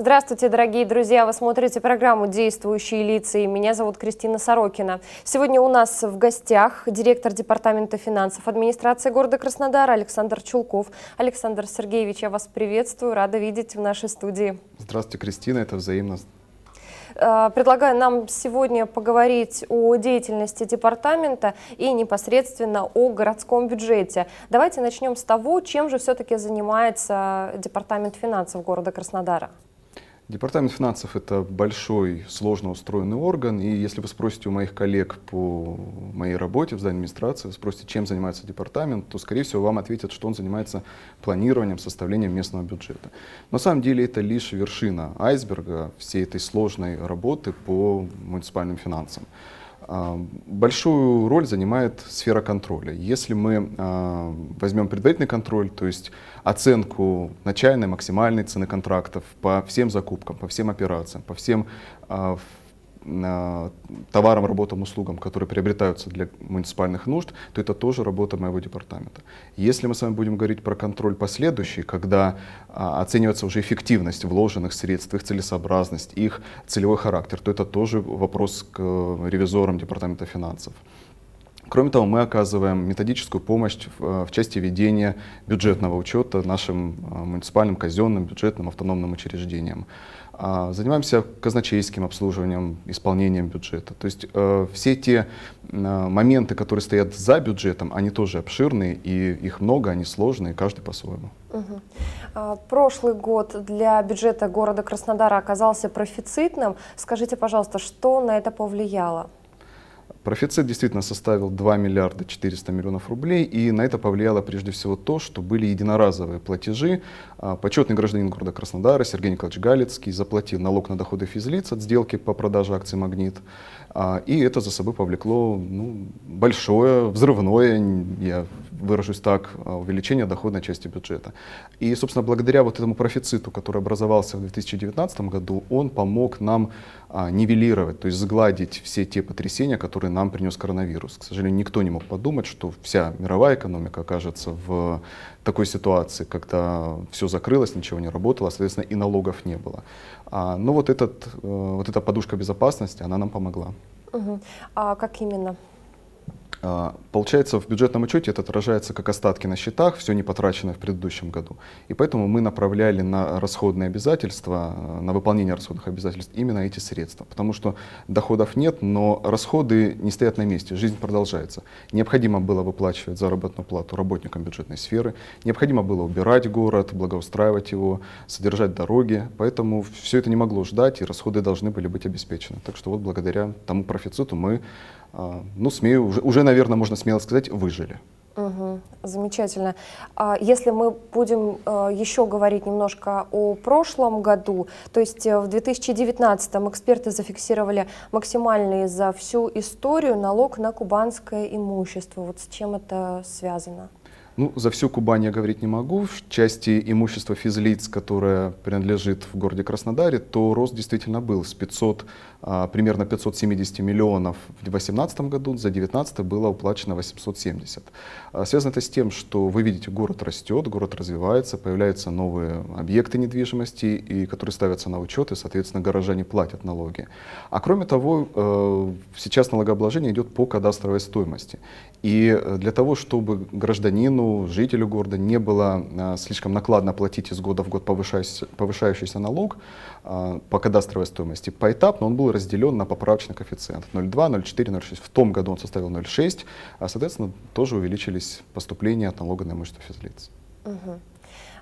Здравствуйте, дорогие друзья! Вы смотрите программу «Действующие лица» и меня зовут Кристина Сорокина. Сегодня у нас в гостях директор Департамента финансов администрации города Краснодара Александр Чулков. Александр Сергеевич, я вас приветствую, рада видеть в нашей студии. Здравствуйте, Кристина, это взаимно. Э, предлагаю нам сегодня поговорить о деятельности департамента и непосредственно о городском бюджете. Давайте начнем с того, чем же все-таки занимается департамент финансов города Краснодара. Департамент финансов – это большой, сложно устроенный орган, и если вы спросите у моих коллег по моей работе в здании администрации, спросите, чем занимается департамент, то, скорее всего, вам ответят, что он занимается планированием, составлением местного бюджета. Но, на самом деле это лишь вершина айсберга всей этой сложной работы по муниципальным финансам. А, большую роль занимает сфера контроля. Если мы а, возьмем предварительный контроль, то есть оценку начальной, максимальной цены контрактов по всем закупкам, по всем операциям, по всем а, товарам, работам, услугам, которые приобретаются для муниципальных нужд, то это тоже работа моего департамента. Если мы с вами будем говорить про контроль последующий, когда а, оценивается уже эффективность вложенных средств, их целесообразность, их целевой характер, то это тоже вопрос к э, ревизорам департамента финансов. Кроме того, мы оказываем методическую помощь в, э, в части ведения бюджетного учета нашим э, муниципальным, казенным, бюджетным, автономным учреждениям. А, занимаемся казначейским обслуживанием, исполнением бюджета. То есть э, все те моменты, которые стоят за бюджетом, они тоже обширные, и их много, они сложные, каждый по-своему. Угу. Прошлый год для бюджета города Краснодара оказался профицитным. Скажите, пожалуйста, что на это повлияло? Профицит действительно составил 2 миллиарда 400 миллионов рублей, и на это повлияло прежде всего то, что были единоразовые платежи. А, почетный гражданин города Краснодара Сергей Николаевич Галицкий заплатил налог на доходы физлиц от сделки по продаже акций «Магнит». А, и это за собой повлекло ну, большое, взрывное, я выражусь так, а, увеличение доходной части бюджета. И, собственно, благодаря вот этому профициту, который образовался в 2019 году, он помог нам а, нивелировать, то есть сгладить все те потрясения, которые нам принес коронавирус. К сожалению, никто не мог подумать, что вся мировая экономика окажется в такой ситуации, когда все закрылось, ничего не работало, соответственно, и налогов не было. А, но ну, вот, этот, э, вот эта подушка безопасности, она нам помогла. Угу. А как именно? А, получается, в бюджетном отчете это отражается как остатки на счетах, все не потраченное в предыдущем году. И поэтому мы направляли на расходные обязательства, э, на выполнение расходных обязательств именно эти средства. Потому что доходов нет, но расходы не стоят на месте, жизнь продолжается. Необходимо было выплачивать заработную плату работникам бюджетной сферы, необходимо было убирать город, благоустраивать его, содержать дороги. Поэтому все это не могло ждать, и расходы должны были быть обеспечены. Так что вот благодаря тому профициту мы, а, ну, смею, уже, уже наверное, можно смело сказать, выжили. Угу, замечательно. А если мы будем э, еще говорить немножко о прошлом году, то есть э, в 2019 м эксперты зафиксировали максимальный за всю историю налог на кубанское имущество. Вот с чем это связано? Ну, за всю Кубань я говорить не могу. В части имущества физлиц, которое принадлежит в городе Краснодаре, то рост действительно был с 500, а, примерно 570 миллионов в 2018 году, за 2019 было уплачено 870. А, связано это с тем, что вы видите, город растет, город развивается, появляются новые объекты недвижимости, и, которые ставятся на учет, и, соответственно, горожане платят налоги. А кроме того, э, сейчас налогообложение идет по кадастровой стоимости. И э, для того, чтобы гражданину жителю города не было а, слишком накладно платить из года в год повышающийся, повышающийся налог а, по кадастровой стоимости. Поэтапно он был разделен на поправочный коэффициент 0,2, 0,4, 0,6. В том году он составил 0,6, а, соответственно, тоже увеличились поступления от налога на имущество физлиц. Угу.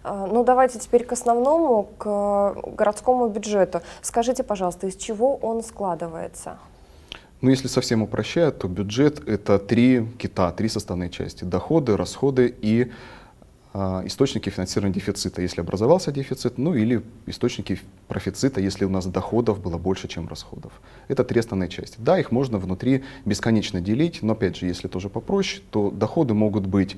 Ну, давайте теперь к основному, к э, городскому бюджету. Скажите, пожалуйста, из чего он складывается? Ну, если совсем упрощая, то бюджет — это три кита, три составные части — доходы, расходы и э, источники финансирования дефицита, если образовался дефицит, ну или источники профицита, если у нас доходов было больше, чем расходов. Это три основные части. Да, их можно внутри бесконечно делить, но опять же, если тоже попроще, то доходы могут быть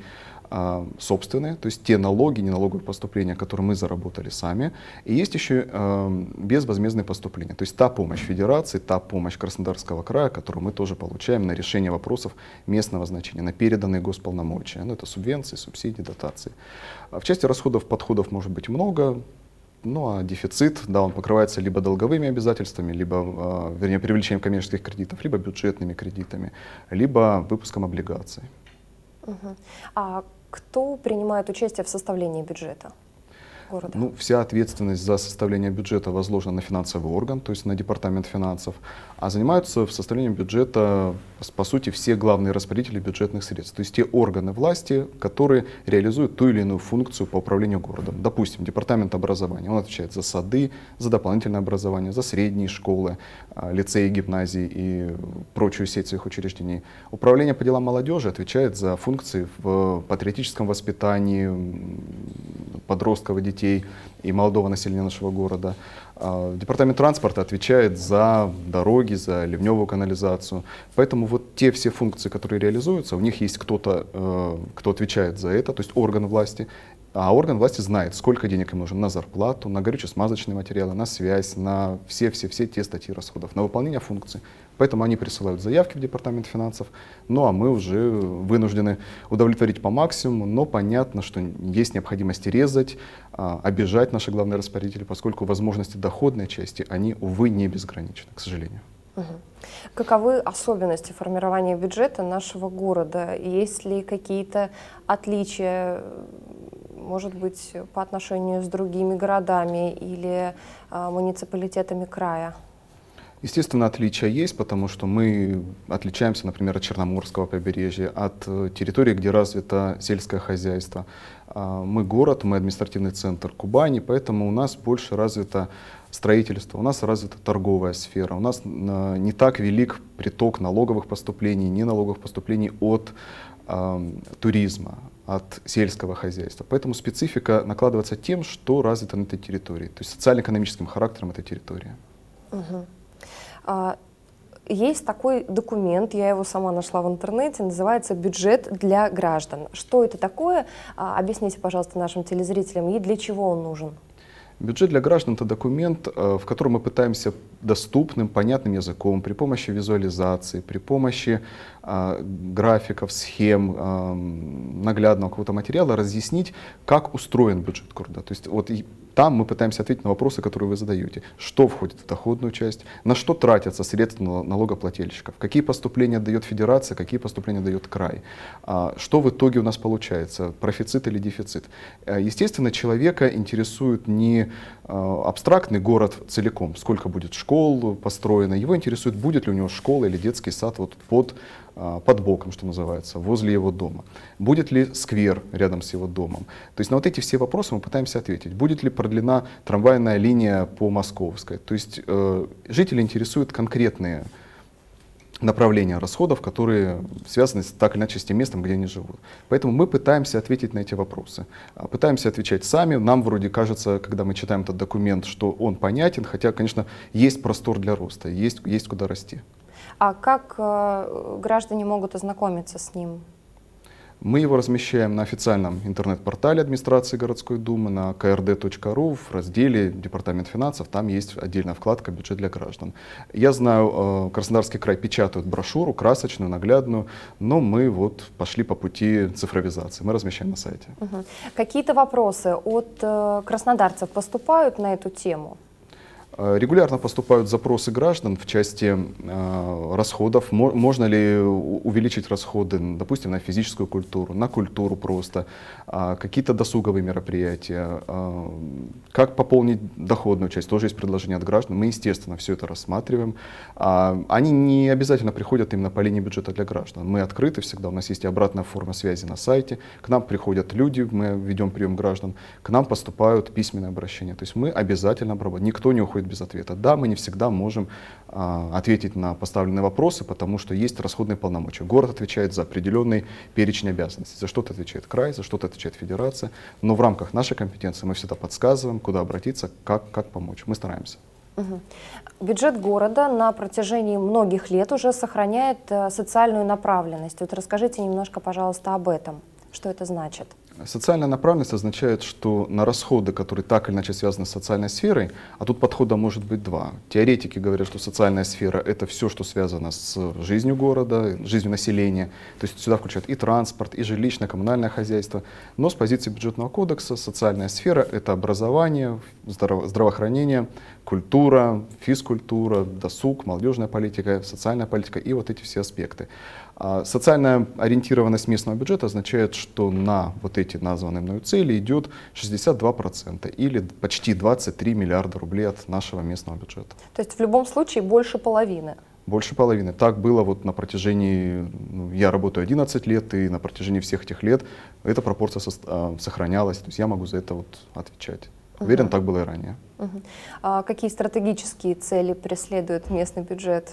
а, собственные, то есть те налоги, неналоговые поступления, которые мы заработали сами. И есть еще э, безвозмездные поступления, то есть та помощь федерации, та помощь Краснодарского края, которую мы тоже получаем на решение вопросов местного значения, на переданные госполномочия. Ну, это субвенции, субсидии, дотации. А в части расходов подходов может быть много, ну а дефицит, да, он покрывается либо долговыми обязательствами, либо, а, вернее, привлечением коммерческих кредитов, либо бюджетными кредитами, либо выпуском облигаций. Угу. А кто принимает участие в составлении бюджета? города? Ну, вся ответственность за составление бюджета возложена на финансовый орган, то есть на департамент финансов а занимаются в составлении бюджета, по сути, все главные распорядители бюджетных средств, то есть те органы власти, которые реализуют ту или иную функцию по управлению городом. Допустим, департамент образования, он отвечает за сады, за дополнительное образование, за средние школы, а, лицеи, гимназии и прочую сеть своих учреждений. Управление по делам молодежи отвечает за функции в патриотическом воспитании подростков и детей и молодого населения нашего города. А, Департамент транспорта отвечает за дороги, за ливневую канализацию. Поэтому вот те все функции, которые реализуются, у них есть кто-то, э, кто отвечает за это, то есть орган власти, а орган власти знает, сколько денег им нужно на зарплату, на горюче-смазочные материалы, на связь, на все-все-все те статьи расходов, на выполнение функций. Поэтому они присылают заявки в Департамент финансов, ну а мы уже вынуждены удовлетворить по максимуму, но понятно, что есть необходимость резать, а, обижать наши главные распорядители, поскольку возможности доходной части, они, увы, не безграничны, к сожалению. Каковы особенности формирования бюджета нашего города? Есть ли какие-то отличия может быть, по отношению с другими городами или а, муниципалитетами края? Естественно, отличия есть, потому что мы отличаемся, например, от Черноморского побережья, от э, территории, где развито сельское хозяйство. А, мы город, мы административный центр Кубани, поэтому у нас больше развито строительство, у нас развита торговая сфера, у нас э, не так велик приток налоговых поступлений, не налоговых поступлений от э, туризма от сельского хозяйства. Поэтому специфика накладывается тем, что развито на этой территории, то есть социально-экономическим характером этой территории. Угу. А, есть такой документ, я его сама нашла в интернете, называется «Бюджет для граждан». Что это такое? А, объясните, пожалуйста, нашим телезрителям, и для чего он нужен? Бюджет для граждан – это документ, э, в котором мы пытаемся доступным, понятным языком, при помощи визуализации, при помощи э, графиков, схем, э, наглядного какого-то материала разъяснить, как устроен бюджет города. То есть вот и там мы пытаемся ответить на вопросы, которые вы задаете. Что входит в доходную часть, на что тратятся средства налогоплательщиков, какие поступления дает федерация, какие поступления дает край, а, что в итоге у нас получается, профицит или дефицит. Э, естественно, человека интересует не абстрактный город целиком, сколько будет школ, школ построено. Его интересует, будет ли у него школа или детский сад вот под, а, под боком, что называется, возле его дома. Будет ли сквер рядом с его домом. То есть на вот эти все вопросы мы пытаемся ответить. Будет ли продлена трамвайная линия по Московской. То есть э, жители интересуют конкретные вопросы направления расходов, которые связаны так или иначе с тем местом, где они живут. Поэтому мы пытаемся ответить на эти вопросы. А, пытаемся отвечать сами. Нам вроде кажется, когда мы читаем этот документ, что он понятен, хотя, конечно, есть простор для роста, есть, есть куда расти. А как э, граждане могут ознакомиться с ним? Мы его размещаем на официальном интернет-портале администрации городской думы, на krd.ru, в разделе «Департамент финансов». Там есть отдельная вкладка «Бюджет для граждан». Я знаю, э, Краснодарский край печатает брошюру, красочную, наглядную, но мы вот пошли по пути цифровизации. Мы размещаем на сайте. Угу. Какие-то вопросы от э, краснодарцев поступают на эту тему? Э, регулярно поступают запросы граждан в части э, расходов. Можно ли увеличить расходы, допустим, на физическую культуру, на культуру просто, э, какие-то досуговые мероприятия, как пополнить доходную часть. Тоже есть предложение от граждан. Мы, естественно, все это рассматриваем. Они не обязательно приходят именно по линии бюджета для граждан. Мы открыты всегда, у нас есть и обратная форма связи на сайте. К нам приходят люди, мы ведем прием граждан, к нам поступают письменные обращения. То есть мы обязательно обрабатываем. Никто не уходит уходит без ответа. Да, мы не всегда можем а, ответить на поставленные вопросы, потому что есть расходные полномочия. Город отвечает за определенный перечень обязанностей. За что-то отвечает край, за что-то отвечает федерация. Но в рамках нашей компетенции мы всегда подсказываем, куда обратиться, как, как помочь. Мы стараемся. Угу. Бюджет города на протяжении многих лет уже сохраняет э, социальную направленность. Вот расскажите немножко, пожалуйста, об этом. Что это значит? Социальная направленность означает, что на расходы, которые так или иначе связаны с социальной сферой, а тут подхода может быть два. Теоретики говорят, что социальная сфера — это все, что связано с жизнью города, жизнью населения. То есть сюда включают и транспорт, и жилищное, коммунальное хозяйство. Но с позиции бюджетного кодекса социальная сфера — это образование, здраво здравоохранение, культура, физкультура, досуг, молодежная политика, социальная политика и вот эти все аспекты. А социальная ориентированность местного бюджета означает, что на вот эти названные мною цели идет 62% или почти 23 миллиарда рублей от нашего местного бюджета. То есть в любом случае больше половины? Больше половины. Так было вот на протяжении, ну, я работаю 11 лет, и на протяжении всех этих лет эта пропорция со, а, сохранялась. То есть я могу за это вот отвечать. Уверен, угу. так было и ранее. Угу. А какие стратегические цели преследует местный бюджет?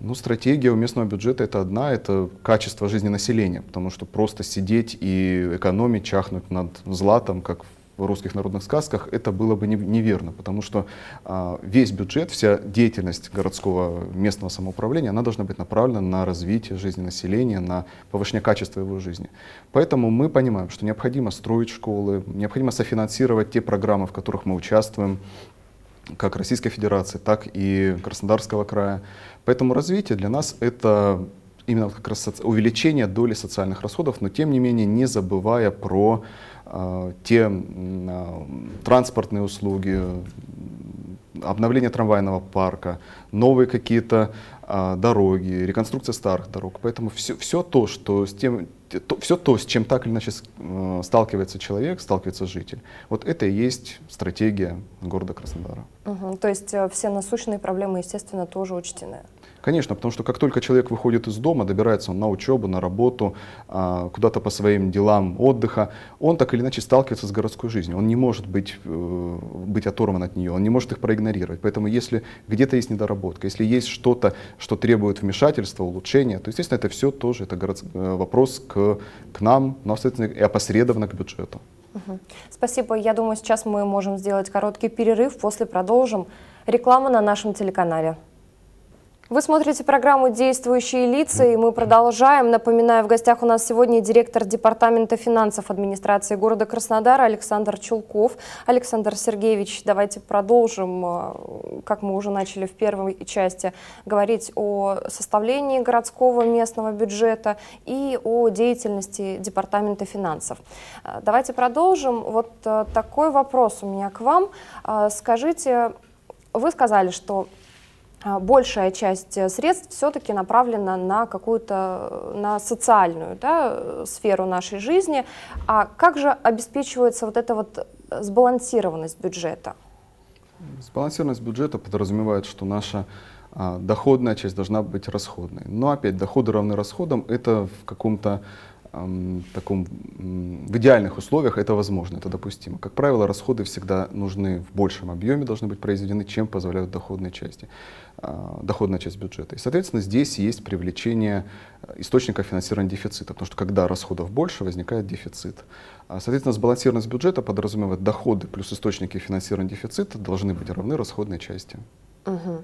Ну, стратегия у местного бюджета это одна, это качество жизни населения, потому что просто сидеть и экономить, чахнуть над златом, как в русских народных сказках, это было бы неверно, потому что а, весь бюджет, вся деятельность городского местного самоуправления, она должна быть направлена на развитие жизни населения, на повышение качества его жизни. Поэтому мы понимаем, что необходимо строить школы, необходимо софинансировать те программы, в которых мы участвуем, как Российской Федерации, так и Краснодарского края. Поэтому развитие для нас это именно как раз увеличение доли социальных расходов, но тем не менее не забывая про а, те а, транспортные услуги, обновление трамвайного парка, новые какие-то а, дороги, реконструкция старых дорог. Поэтому все, все то, что с тем, все то, с чем так или иначе э, сталкивается человек, сталкивается житель, вот это и есть стратегия города Краснодара. Угу, то есть э, все насущные проблемы, естественно, тоже учтены. Конечно, потому что как только человек выходит из дома, добирается он на учебу, на работу, а, куда-то по своим делам отдыха, он так или иначе сталкивается с городской жизнью. Он не может быть, э, быть оторван от нее, он не может их проигнорировать. Поэтому если где-то есть недоработка, если есть что-то, что требует вмешательства, улучшения, то, естественно, это все тоже это город, э, вопрос к, к нам, но, ну, соответственно, и опосредованно к бюджету. Спасибо. Я думаю, сейчас мы можем сделать короткий перерыв, после продолжим. Реклама на нашем телеканале. Вы смотрите программу «Действующие лица», и мы продолжаем. Напоминаю, в гостях у нас сегодня директор Департамента финансов администрации города Краснодара Александр Чулков. Александр Сергеевич, давайте продолжим, э, как мы уже начали в первой части, говорить о составлении городского местного бюджета и о деятельности Департамента финансов. Э, давайте продолжим. Вот э, такой вопрос у меня к вам. Скажите, вы сказали, что а, большая часть э, средств все-таки направлена на какую-то э, на социальную да, э, сферу нашей жизни. А как же обеспечивается вот эта вот сбалансированность бюджета? Сбалансированность бюджета подразумевает, что наша а, доходная часть должна быть расходной. Но опять доходы равны расходам, это в каком-то таком, в идеальных условиях это возможно, это допустимо. Как правило, расходы всегда нужны в большем объеме, должны быть произведены, чем позволяют доходные части, а, доходная часть бюджета. И, соответственно, здесь есть привлечение э, источников финансирования дефицита, потому что когда расходов больше, возникает дефицит. А, соответственно, сбалансированность бюджета подразумевает доходы плюс источники финансирования дефицита должны быть равны расходной части. Угу.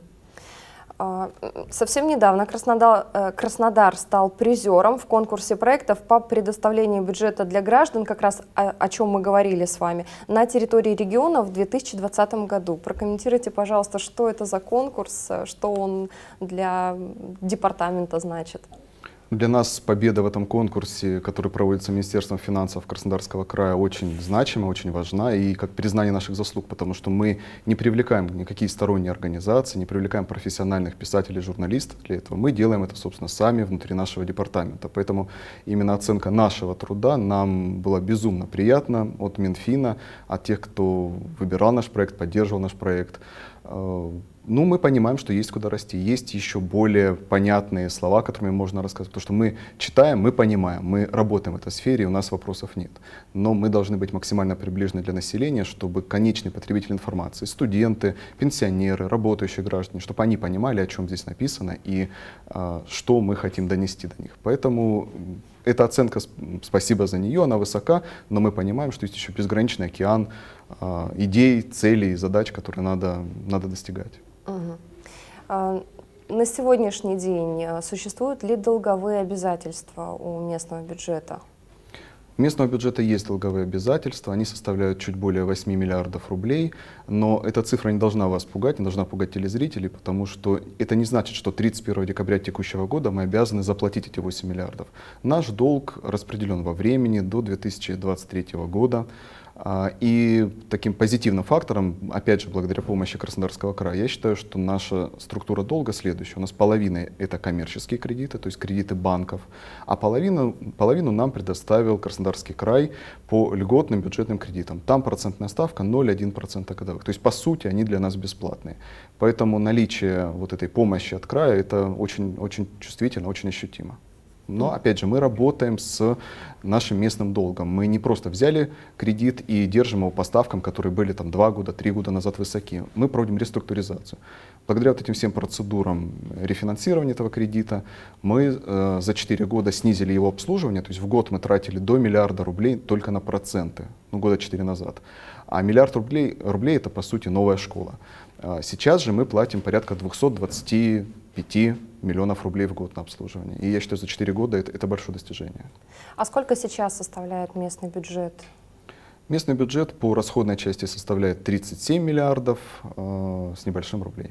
А, совсем недавно Краснодар, э, Краснодар стал призером в конкурсе проектов по предоставлению бюджета для граждан, как раз о, о чем мы говорили с вами, на территории региона в 2020 году. Прокомментируйте, пожалуйста, что это за конкурс, э, что он для департамента значит. Для нас победа в этом конкурсе, который проводится Министерством финансов Краснодарского края, очень значима, очень важна и как признание наших заслуг, потому что мы не привлекаем никакие сторонние организации, не привлекаем профессиональных писателей, журналистов для этого. Мы делаем это, собственно, сами внутри нашего департамента. Поэтому именно оценка нашего труда нам была безумно приятна от Минфина, от тех, кто выбирал наш проект, поддерживал наш проект. Э, ну, мы понимаем, что есть куда расти. Есть еще более понятные слова, которыми можно рассказать. То, что мы читаем, мы понимаем, мы работаем в этой сфере, и у нас вопросов нет. Но мы должны быть максимально приближены для населения, чтобы конечный потребитель информации, студенты, пенсионеры, работающие граждане, чтобы они понимали, о чем здесь написано и э, что мы хотим донести до них. Поэтому эта оценка, спасибо за нее, она высока, но мы понимаем, что есть еще безграничный океан а, идей, целей, задач, которые надо, надо достигать. А, на сегодняшний день э, существуют ли долговые обязательства у местного бюджета? У местного бюджета есть долговые обязательства, они составляют чуть более 8 миллиардов рублей, но эта цифра не должна вас пугать, не должна пугать телезрителей, потому что это не значит, что 31 декабря текущего года мы обязаны заплатить эти 8 миллиардов. Наш долг распределен во времени до 2023 года. А, и таким позитивным фактором, опять же, благодаря помощи Краснодарского края, я считаю, что наша структура долга следующая. У нас половина — это коммерческие кредиты, то есть кредиты банков, а половину, половину нам предоставил Краснодарский край по льготным бюджетным кредитам. Там процентная ставка 0,1% годовых. То есть, по сути, они для нас бесплатные. Поэтому наличие вот этой помощи от края — это очень, очень чувствительно, очень ощутимо. Но, опять же, мы работаем с нашим местным долгом. Мы не просто взяли кредит и держим его по ставкам, которые были там два года, три года назад высоки. Мы проводим реструктуризацию. Благодаря вот этим всем процедурам рефинансирования этого кредита мы э, за четыре года снизили его обслуживание. То есть в год мы тратили до миллиарда рублей только на проценты, ну года четыре назад. А миллиард рублей, рублей это по сути новая школа. А сейчас же мы платим порядка 220 5 миллионов рублей в год на обслуживание. И я считаю, за 4 года это, это большое достижение. А сколько сейчас составляет местный бюджет? Местный бюджет по расходной части составляет 37 миллиардов э, с небольшим рублей.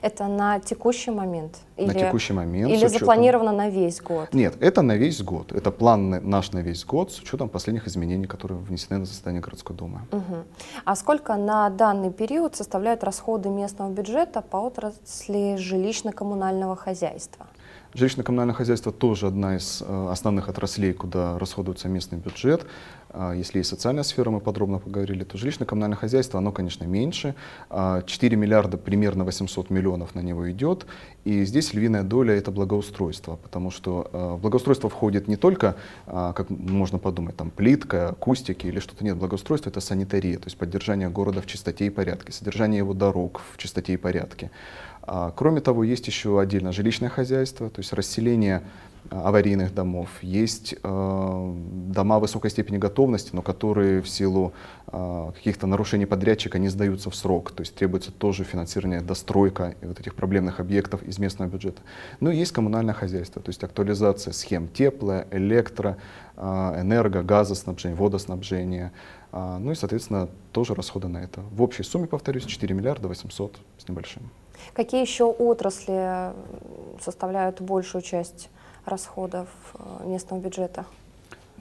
Это на текущий момент? Или, на текущий момент. Или учетом... запланировано на весь год? Нет, это на весь год. Это план наш на весь год с учетом последних изменений, которые внесены на состояние городской думы. Угу. А сколько на данный период составляют расходы местного бюджета по отрасли жилищно-коммунального хозяйства? Жилищно-коммунальное хозяйство тоже одна из э, основных отраслей, куда расходуется местный бюджет. А, если и социальная сфера, мы подробно поговорили, то жилищно-коммунальное хозяйство, оно, конечно, меньше. 4 а, миллиарда, примерно 800 миллионов на него идет. И здесь львиная доля — это благоустройство, потому что а, в благоустройство входит не только, как можно подумать, там плитка, кустики или что-то. Нет, благоустройство — это санитария, то есть поддержание города в чистоте и порядке, содержание его дорог в чистоте и порядке. Кроме того, есть еще отдельно жилищное хозяйство, то есть расселение аварийных домов, есть э, дома высокой степени готовности, но которые в силу э, каких-то нарушений подрядчика не сдаются в срок, то есть требуется тоже финансирование, достройка вот этих проблемных объектов из местного бюджета. Ну и есть коммунальное хозяйство, то есть актуализация схем тепла, электро, э, энерго, газоснабжения, водоснабжения, э, ну и, соответственно, тоже расходы на это. В общей сумме, повторюсь, 4 миллиарда 800 с небольшим. Какие еще отрасли составляют большую часть расходов э, местного бюджета.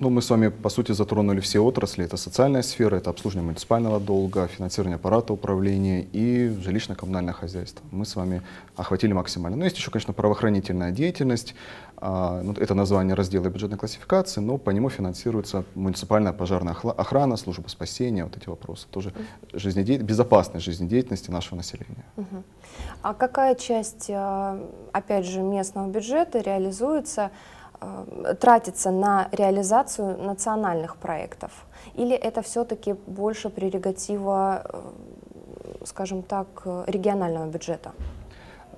Ну, мы с вами, по сути, затронули все отрасли. Это социальная сфера, это обслуживание муниципального долга, финансирование аппарата управления и жилищно-коммунальное хозяйство. Мы с вами охватили максимально. Но ну, есть еще, конечно, правоохранительная деятельность. А, ну, это название раздела бюджетной классификации, но по нему финансируется муниципальная пожарная охрана, служба спасения, вот эти вопросы. Тоже жизнедеятельность, безопасность жизнедеятельности нашего населения. А какая часть, а, опять же, местного бюджета реализуется Э, тратится на реализацию национальных проектов? Или это все-таки больше прерогатива, э, скажем так, э, регионального бюджета?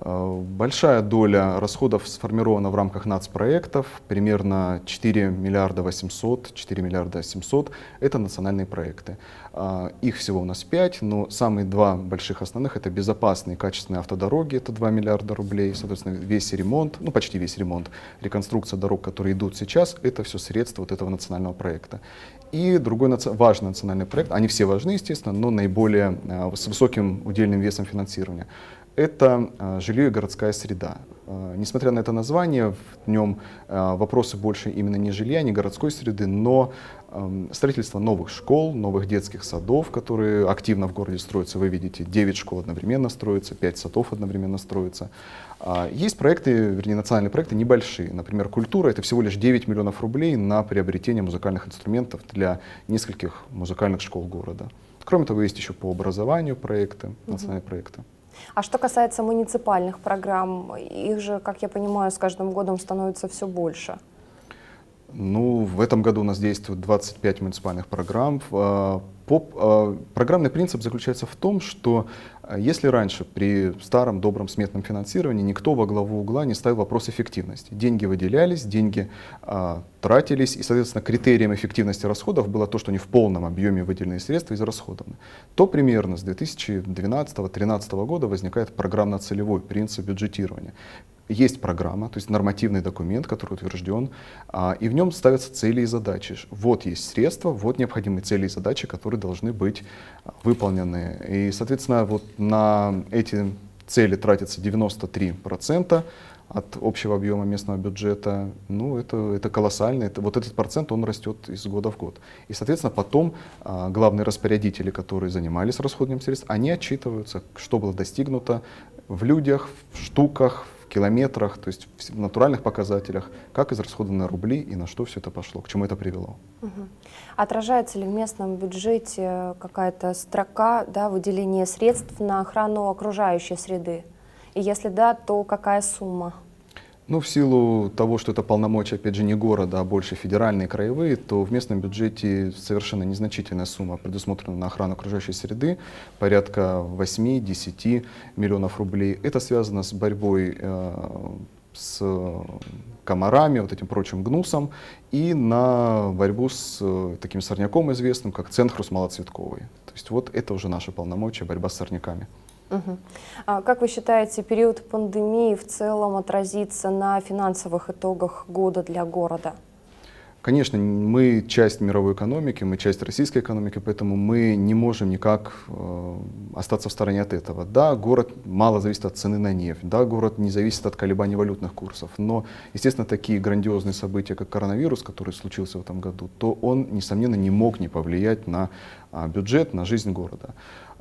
Э, большая доля расходов сформирована в рамках нацпроектов, примерно 4 миллиарда 800, 4 миллиарда 700 – это национальные проекты. Э, их всего у нас 5, но самые два больших основных – это безопасные качественные автодороги, это 2 миллиарда рублей, соответственно, весь ремонт, ну почти весь ремонт, реконструкция дорог, которые идут сейчас, это все средства вот этого национального проекта. И другой наци... важный национальный проект, они все важны, естественно, но наиболее э, с высоким удельным весом финансирования – это а, жилье и городская среда. А, несмотря на это название, в нем а, вопросы больше именно не жилья, не городской среды, но строительство новых школ, новых детских садов, которые активно в городе строятся. Вы видите, 9 школ одновременно строятся, 5 садов одновременно строятся. Есть проекты, вернее, национальные проекты небольшие. Например, культура — это всего лишь 9 миллионов рублей на приобретение музыкальных инструментов для нескольких музыкальных школ города. Кроме того, есть еще по образованию проекты, национальные угу. проекты. А что касается муниципальных программ, их же, как я понимаю, с каждым годом становится все больше. Ну, в этом году у нас действует 25 муниципальных программ. Э, По, э, программный принцип заключается в том, что э, если раньше при старом добром сметном финансировании никто во главу угла не ставил вопрос эффективности, деньги выделялись, деньги а, тратились, и, соответственно, критерием эффективности расходов было то, что они в полном объеме выделенные средства израсходованы, то примерно с 2012-2013 года возникает программно-целевой принцип бюджетирования есть программа, то есть нормативный документ, который утвержден, а, и в нем ставятся цели и задачи. Вот есть средства, вот необходимые цели и задачи, которые должны быть а, выполнены. И, соответственно, вот на эти цели тратится 93% от общего объема местного бюджета, ну, это, это колоссально. Это, вот этот процент, он растет из года в год. И, соответственно, потом а, главные распорядители, которые занимались расходованием средств, они отчитываются, что было достигнуто в людях, в штуках, километрах, то есть в натуральных показателях, как израсходованы рубли и на что все это пошло, к чему это привело. Угу. Отражается ли в местном бюджете какая-то строка да, выделения средств на охрану окружающей среды? И если да, то какая сумма? Ну, в силу того, что это полномочия, опять же, не города, а больше федеральные, и краевые, то в местном бюджете совершенно незначительная сумма предусмотрена на охрану окружающей среды, порядка 8-10 миллионов рублей. Это связано с борьбой э, с комарами, вот этим прочим гнусом, и на борьбу с э, таким сорняком известным, как ценхрус малоцветковый. То есть вот это уже наши полномочия, борьба с сорняками. Угу. А как вы считаете, период пандемии в целом отразится на финансовых итогах года для города? Конечно, мы часть мировой экономики, мы часть российской экономики, поэтому мы не можем никак э, остаться в стороне от этого. Да, город мало зависит от цены на нефть, да, город не зависит от колебаний валютных курсов, но, естественно, такие грандиозные события, как коронавирус, который случился в этом году, то он, несомненно, не мог не повлиять на а, бюджет, на жизнь города.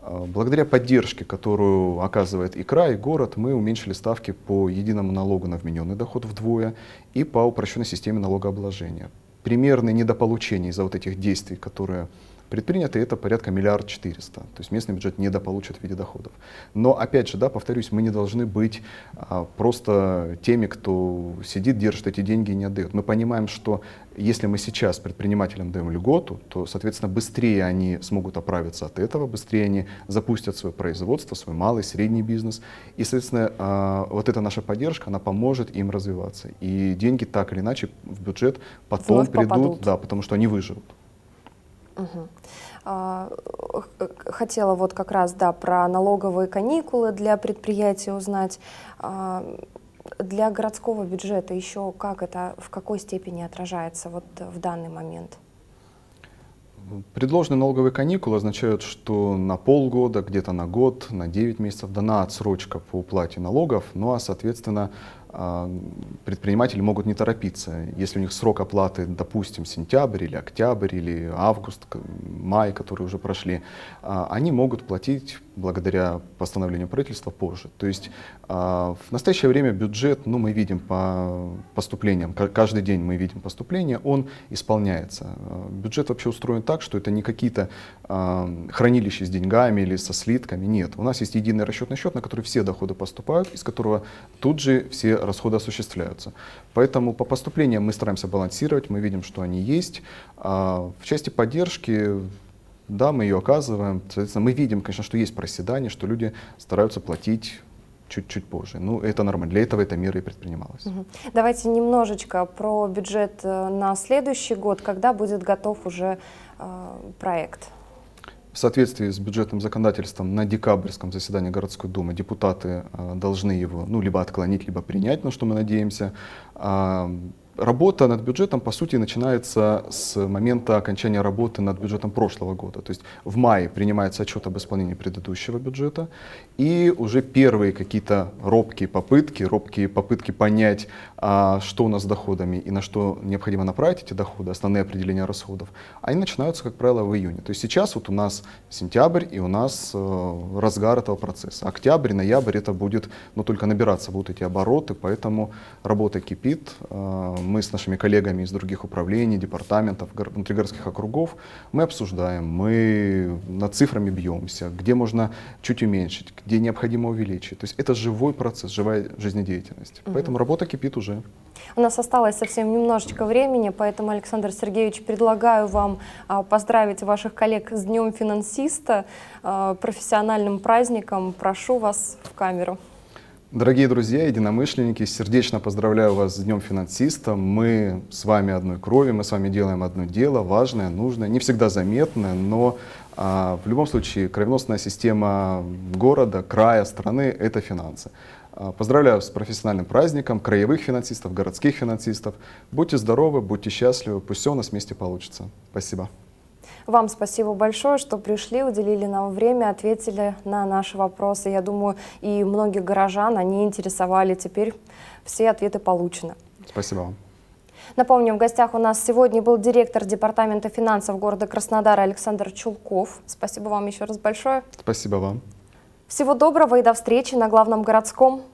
Благодаря поддержке, которую оказывает и край, и город, мы уменьшили ставки по единому налогу на вмененный доход вдвое и по упрощенной системе налогообложения. Примерные недополучения из-за вот этих действий, которые Предпринято это порядка миллиард четыреста, то есть местный бюджет недополучит в виде доходов. Но опять же, да, повторюсь, мы не должны быть а, просто теми, кто сидит, держит эти деньги и не отдает. Мы понимаем, что если мы сейчас предпринимателям даем льготу, то, соответственно, быстрее они смогут оправиться от этого, быстрее они запустят свое производство, свой малый, средний бизнес. И, соответственно, а, вот эта наша поддержка, она поможет им развиваться. И деньги так или иначе в бюджет потом Вновь придут, попадут. да, потому что они выживут. Угу. Хотела вот как раз, да, про налоговые каникулы для предприятия узнать. А, для городского бюджета еще как это, в какой степени отражается вот в данный момент? Предложенные налоговые каникулы означают, что на полгода, где-то на год, на 9 месяцев дана отсрочка по уплате налогов, ну а, соответственно, а, предприниматели могут не торопиться. Если у них срок оплаты, допустим, сентябрь или октябрь или август, май, которые уже прошли, а, они могут платить благодаря постановлению правительства позже. То есть а, в настоящее время бюджет, ну, мы видим по поступлениям, каждый день мы видим поступления, он исполняется. А, бюджет вообще устроен так, что это не какие-то а, хранилища с деньгами или со слитками, нет. У нас есть единый расчетный счет, на который все доходы поступают, из которого тут же все расходы осуществляются. Поэтому по поступлениям мы стараемся балансировать, мы видим, что они есть. В части поддержки да, мы ее оказываем. Соответственно, мы видим, конечно, что есть проседание, что люди стараются платить чуть-чуть позже. Ну, это нормально. Для этого эта мера и предпринималась. Угу. Давайте немножечко про бюджет э, на следующий год. Когда будет готов уже э, проект? В соответствии с бюджетным законодательством на декабрьском заседании городской думы депутаты э, должны его ну, либо отклонить, либо принять, на что мы надеемся. Э, Работа над бюджетом, по сути, начинается с момента окончания работы над бюджетом прошлого года. То есть в мае принимается отчет об исполнении предыдущего бюджета, и уже первые какие-то робкие попытки, робкие попытки понять, а, что у нас с доходами и на что необходимо направить эти доходы, основные определения расходов, они начинаются, как правило, в июне. То есть сейчас вот у нас сентябрь и у нас э, разгар этого процесса. Октябрь, ноябрь это будет, но ну, только набираться будут эти обороты, поэтому работа кипит. Э, мы с нашими коллегами из других управлений, департаментов, внутригородских округов, мы обсуждаем, мы над цифрами бьемся, где можно чуть уменьшить, где необходимо увеличить. То есть это живой процесс, живая жизнедеятельность. Угу. Поэтому работа кипит уже. У нас осталось совсем немножечко времени, поэтому, Александр Сергеевич, предлагаю вам а, поздравить ваших коллег с Днем финансиста, а, профессиональным праздником. Прошу вас в камеру. Дорогие друзья, единомышленники, сердечно поздравляю вас с Днем финансиста. Мы с вами одной крови, мы с вами делаем одно дело, важное, нужное, не всегда заметное, но а, в любом случае кровеносная система города, края, страны – это финансы. А, поздравляю с профессиональным праздником краевых финансистов, городских финансистов. Будьте здоровы, будьте счастливы, пусть все у нас вместе получится. Спасибо. Вам спасибо большое, что пришли, уделили нам время, ответили на наши вопросы. Я думаю, и многих горожан они интересовали. Теперь все ответы получены. Спасибо вам. Напомню, в гостях у нас сегодня был директор Департамента финансов города Краснодара Александр Чулков. Спасибо вам еще раз большое. Спасибо вам. Всего доброго и до встречи на главном городском.